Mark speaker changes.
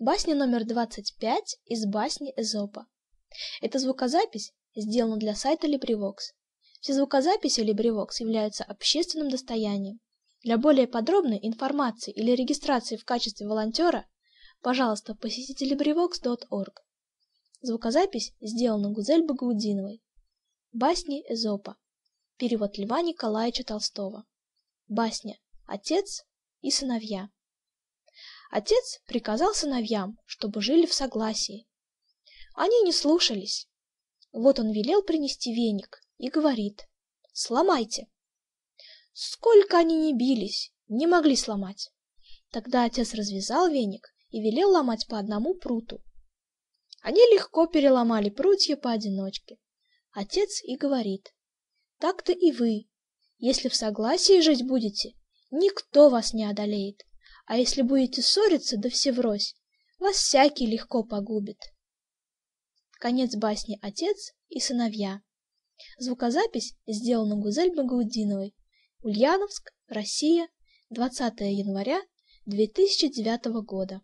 Speaker 1: Басня номер 25 из басни Эзопа. Эта звукозапись сделана для сайта LibriVox. Все звукозаписи LibriVox являются общественным достоянием. Для более подробной информации или регистрации в качестве волонтера, пожалуйста, посетите LibriVox.org. Звукозапись сделана Гузель Багаудиновой. Басни Эзопа. Перевод Льва Николаевича Толстого. Басня «Отец и сыновья». Отец приказал сыновьям, чтобы жили в согласии. Они не слушались. Вот он велел принести веник и говорит «Сломайте». Сколько они не бились, не могли сломать. Тогда отец развязал веник и велел ломать по одному пруту. Они легко переломали прутья поодиночке. Отец и говорит, так-то и вы, если в согласии жить будете, никто вас не одолеет а если будете ссориться, да все врозь, вас всякий легко погубит. Конец басни «Отец и сыновья». Звукозапись сделана Гузель Багаудиновой. Ульяновск, Россия, 20 января 2009 года.